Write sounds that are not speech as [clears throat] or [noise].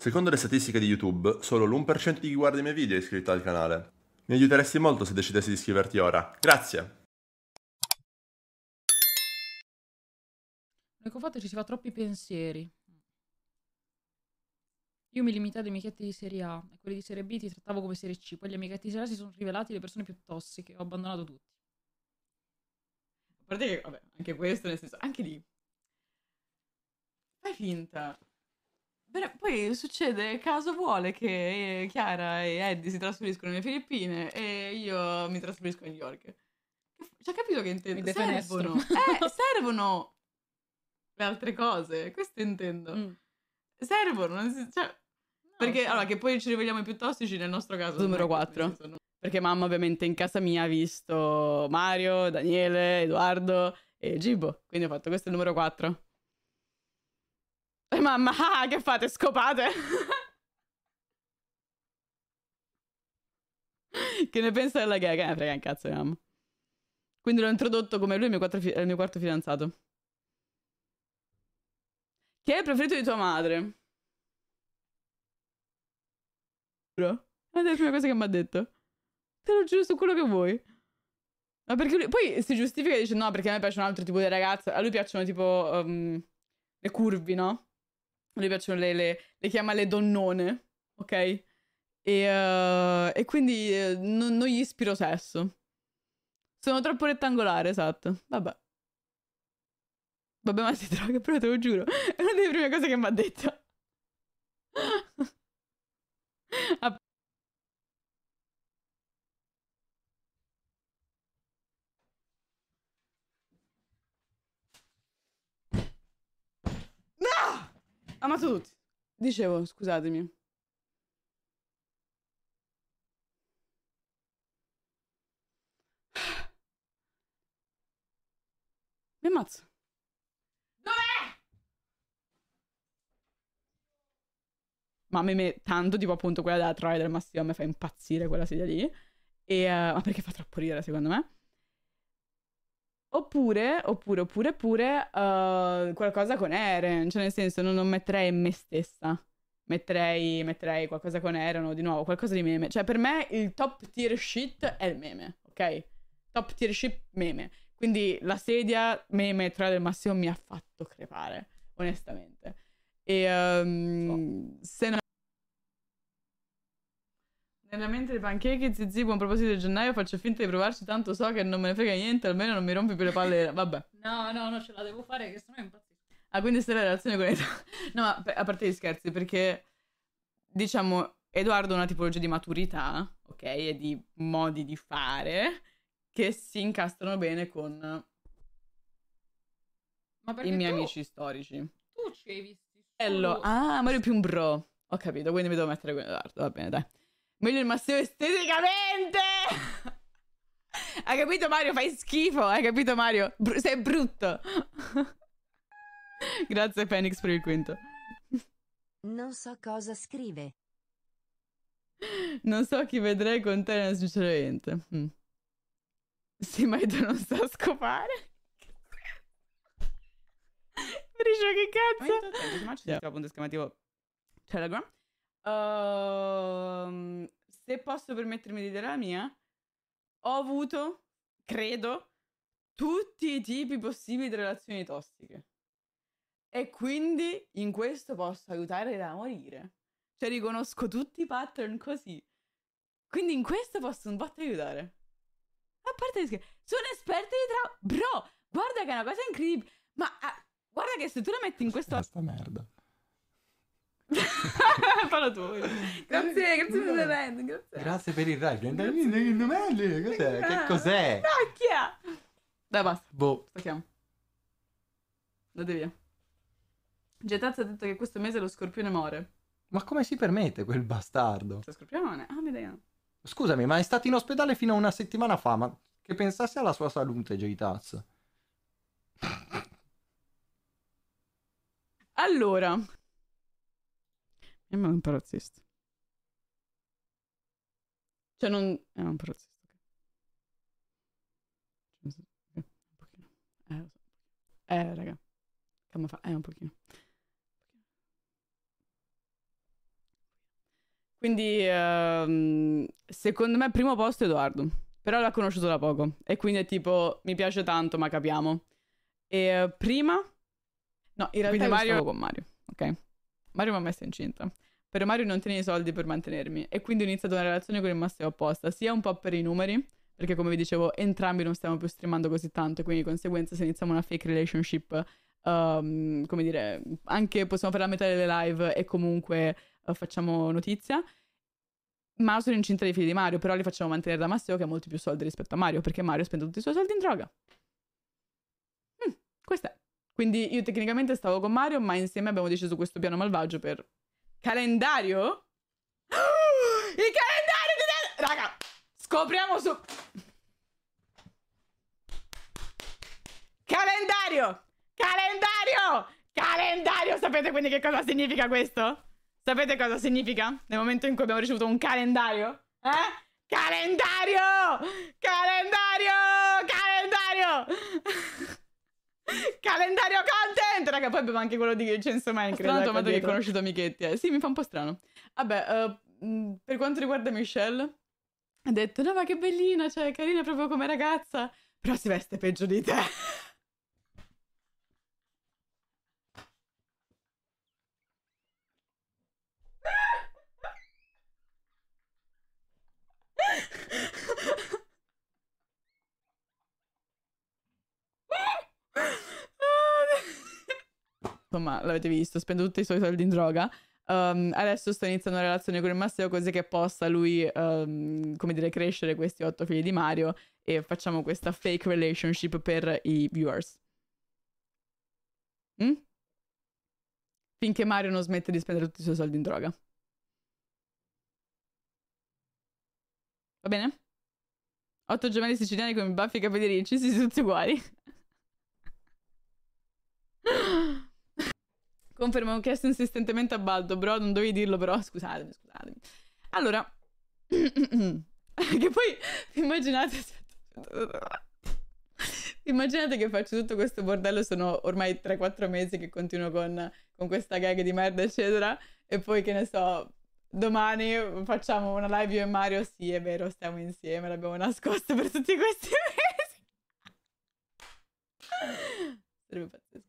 Secondo le statistiche di YouTube, solo l'1% di chi guarda i miei video è iscritto al canale. Mi aiuteresti molto se decidessi di iscriverti ora. Grazie! Ecco fatto ci si fa troppi pensieri. Io mi limitavo ai amichetti di serie A e quelli di serie B ti trattavo come serie C. Poi gli amichetti di serie A si sono rivelati le persone più tossiche. Ho abbandonato tutti. A parte che, vabbè, anche questo, nel senso, anche lì. Fai finta. Beh, poi succede, caso vuole, che eh, Chiara e Eddie si trasferiscono nelle Filippine e io mi trasferisco a New York. Ci cioè, ha capito che intendo? Servono, [laughs] eh, servono le altre cose, questo intendo. Mm. Servono, cioè, perché allora che poi ci riveliamo i più tossici nel nostro caso. Numero 4. Sono... Perché mamma ovviamente in casa mia ha visto Mario, Daniele, Edoardo e Gibo, quindi ho fatto questo è il numero 4. E eh, mamma, ah, che fate? Scopate? che ne pensa della Che eh, ne frega un cazzo, mamma. Quindi l'ho introdotto come lui il mio, fi- il mio quarto fidanzato. Chi è il preferito di tua madre? Bro, è la prima cosa che mi ha detto. Te lo giuro su quello che vuoi. Ma perché lui... Poi si giustifica e dice no, perché a me piace un altro tipo di ragazza. A lui piacciono tipo... Um, le curvi, no? mi piacciono le, le, le chiama le donnone, ok? E, uh, e quindi uh, non, non gli ispiro sesso. Sono troppo rettangolare, esatto. Vabbè. Vabbè, ma si droga, però te lo giuro. È una delle prime cose che mi ha detto. [laughs] Amato tutti. Dicevo, scusatemi. Mi ammazzo. Dov'è? Ma a me, me, tanto, tipo appunto quella della Troia del Massimo, me fa impazzire quella sedia lì. E, uh, ma perché fa troppo ridere secondo me? Oppure, oppure, oppure, oppure uh, eh, qualcosa con Eren, cioè nel senso non, non metterei me stessa, metterei, metterei, qualcosa con Eren o di nuovo qualcosa di meme. Cioè per me il top tier shit è il meme, ok? Top tier shit meme. Quindi la sedia meme tra del massimo mi ha fatto crepare, onestamente. E um, oh. se no... Nella mente dei pancake e zizi, buon proposito di gennaio, faccio finta di provarci, tanto so che non me ne frega niente, almeno non mi rompi più le palle. [laughs] Vabbè. no, no, non ce la devo fare, che sennò impazzito. Ah, quindi stai la relazione con l'età. [laughs] No, ma a parte gli scherzi, perché diciamo, Edoardo ha una tipologia di maturità, ok, e di modi di fare che si incastrano bene con i miei tu, amici storici. Tu ci hai visti Bello. Ah, ma io più un bro. Ho capito, quindi mi devo mettere con Edoardo, va bene, dai. Meglio il mastino esteticamente! [laughs] hai capito Mario? Fai schifo, hai capito Mario? Bru sei brutto! [laughs] Grazie Phoenix per il quinto. Non so cosa scrive. Non so chi vedrei con te nel sinceramente. Mm. Sì, ma tu non sa scopare. Bricio, [laughs] che cazzo? Ciao. Punto esclamativo. Telegram. Uh, se posso permettermi di dire la mia, ho avuto, credo, tutti i tipi possibili di relazioni tossiche. E quindi in questo posso aiutare da morire. Cioè riconosco tutti i pattern così. Quindi in questo posso un po' aiutare. A parte che sono esperta di tra... Bro, guarda che è una cosa incredibile. Ma ah, guarda che se tu la metti in questo... Questa merda. Parla tu. Grazie, grazie per il rent. Grazie. grazie per il rent. Grazie. Cos'è? Che ah. cos'è? Tacchia! Dai, basta. Boh. Stacchiamo. Andate via. Getazzo ha detto che questo mese lo scorpione muore. Ma come si permette quel bastardo? Lo scorpione? Ah, mi dai. Scusami, ma è stato in ospedale fino a una settimana fa, ma che pensasse alla sua salute, j Allora, eh, è un parozzista. Cioè non... Eh, è un parozzista. Cioè, eh, un pochino. Eh, lo so. Eh, raga. Come fa? Eh, un pochino. Quindi, ehm, secondo me, primo posto Edoardo. Però l'ha conosciuto da poco. E quindi è tipo, mi piace tanto, ma capiamo. E prima... No, in realtà quindi Mario... con Mario, ok? Mario mi ha messo incinta. Però Mario non tiene i soldi per mantenermi e quindi ho iniziato una relazione con il Matteo apposta, sia un po' per i numeri, perché come vi dicevo entrambi non stiamo più streamando così tanto, quindi di conseguenza se iniziamo una fake relationship, um, come dire, anche possiamo fare la metà delle live e comunque uh, facciamo notizia. Ma sono incinta dei figli di Mario, però li facciamo mantenere da Matteo che ha molti più soldi rispetto a Mario, perché Mario spende tutti i suoi soldi in droga. Mm, questa è. Quindi io tecnicamente stavo con Mario, ma insieme abbiamo deciso questo piano malvagio per... Calendario? [gasps] il calendario di... Raga, scopriamo su... Calendario! Calendario! Calendario! Sapete quindi che cosa significa questo? Sapete cosa significa? Nel momento in cui abbiamo ricevuto un calendario? Eh? Calendario! Calendario! Calendario! [laughs] [laughs] Calendario content! Raga, poi abbiamo anche quello di Censo Minecraft. Tra l'altro, che hai conosciuto Michetti. Eh. Sì, mi fa un po' strano. Vabbè, uh, per quanto riguarda Michelle, ha detto: No, ma che bellina, cioè, carina proprio come ragazza. Però si veste peggio di te. insomma, l'avete visto, spende tutti i suoi soldi in droga. Um, adesso sta iniziando una relazione con il Matteo così che possa lui, um, come dire, crescere questi otto figli di Mario e facciamo questa fake relationship per i viewers. Mm? Finché Mario non smette di spendere tutti i suoi soldi in droga. Va bene? Otto gemelli siciliani con i baffi e capelli ricci, sì, tutti uguali. [laughs] Confermo, ho chiesto insistentemente a Baldo, bro, non dovevi dirlo però, scusatemi, scusatemi. Allora, [clears throat] che poi immaginate... immaginate che faccio tutto questo bordello, sono ormai 3-4 mesi che continuo con, con questa gag di merda, eccetera, e poi che ne so, domani facciamo una live io e Mario, sì è vero, stiamo insieme, l'abbiamo nascosto per tutti questi [laughs] mesi. Sarebbe pazzesco.